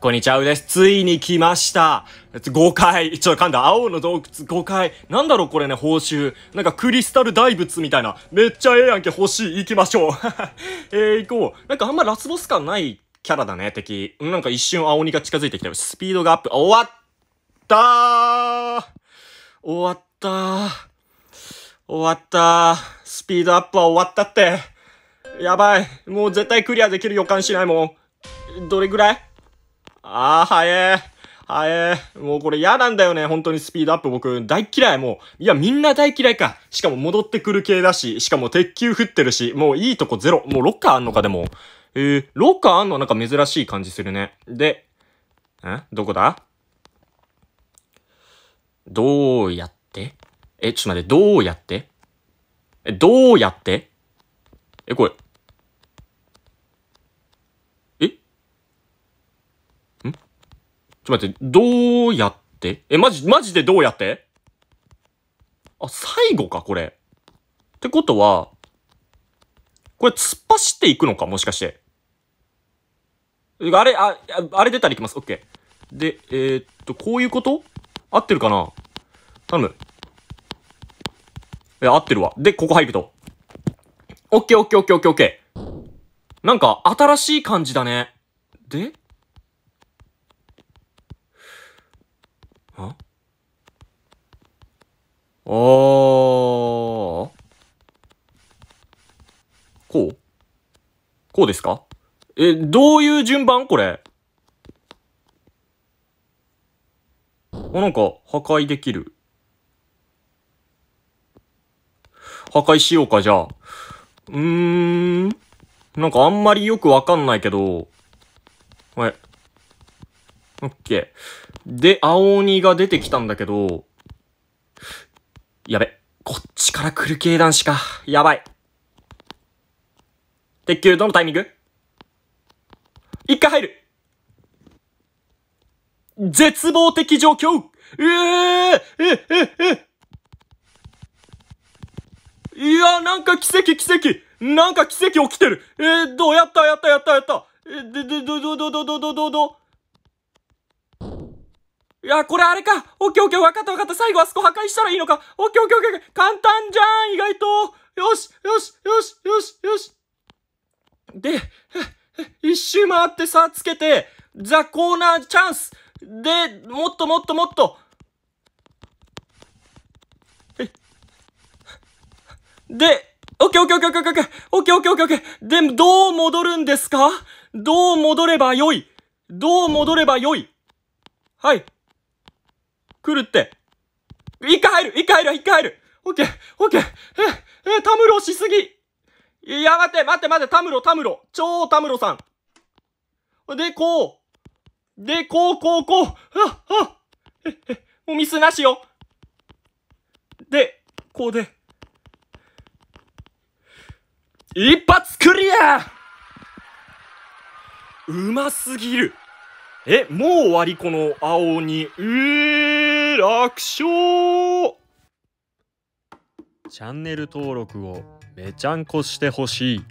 こんにちは、うです。ついに来ました。5回。ちょ、噛んだ。青の洞窟5回。なんだろう、これね、報酬。なんかクリスタル大仏みたいな。めっちゃええやんけ、欲しい。行きましょう。えー、行こう。なんかあんまラスボス感ないキャラだね、敵。なんか一瞬青鬼が近づいてきたよ。スピードがアップ。終わったー終わったー終わったースピードアップは終わったって。やばい。もう絶対クリアできる予感しないもん。どれぐらいああ、早え。早え。もうこれ嫌なんだよね。本当にスピードアップ僕、大嫌い。もう、いや、みんな大嫌いか。しかも戻ってくる系だし、しかも鉄球降ってるし、もういいとこゼロ。もうロッカーあんのか、でも。えー、ロッカーあんのなんか珍しい感じするね。で、んどこだどうやってえ、ちょっと待って、どうやってえ、どうやってえ、これ、ちょっと待って、どうやってえ、まじ、まじでどうやってあ、最後か、これ。ってことは、これ突っ走っていくのか、もしかして。あれ、あ、あれ出たら行きます。オッケー。で、えー、っと、こういうこと合ってるかな頼む。え、合ってるわ。で、ここ入ると。オッケーオッケーオッケーオッケーオッケー。なんか、新しい感じだね。でああこうこうですかえ、どういう順番これ。あ、なんか、破壊できる。破壊しようか、じゃあ。うーん。なんかあんまりよくわかんないけど。はい。オッケー。で、青鬼が出てきたんだけど、やべ。こっちから来る系男子か。やばい。鉄球どのタイミング一回入る絶望的状況うええええいや、なんか奇跡奇跡なんか奇跡起きてるえー、どうやったやったやったやったえー、で、で、ど、ど、ど、ど、ど、ど、ど、いや、これあれか。オッケーオッケー、わかったわかった。最後あそこ破壊したらいいのか。オッケーオッケーオッケー。簡単じゃん、意外と。よし、よし、よし、よし、よし。で、一周回ってさ、つけて、ザ・コーナーチャンス。で、もっともっともっと。で、オッケーオッケーオッケーオッケーオッケーオッケーオッケーで、どう戻るんですかどう戻ればよいどう戻ればよいはい。来るって。一回入る一回入る一回入るオッケーオッケーえ、え、タムロしすぎいや、待って待って待ってタムロタムロ超タムロさんで、こうで、こうこうこうあ、あえ、え、もうミスなしよで、こうで。一発クリアうますぎるえ、もう終わりこの青鬼。うー楽勝チャンネル登録をめちゃんこしてほしい。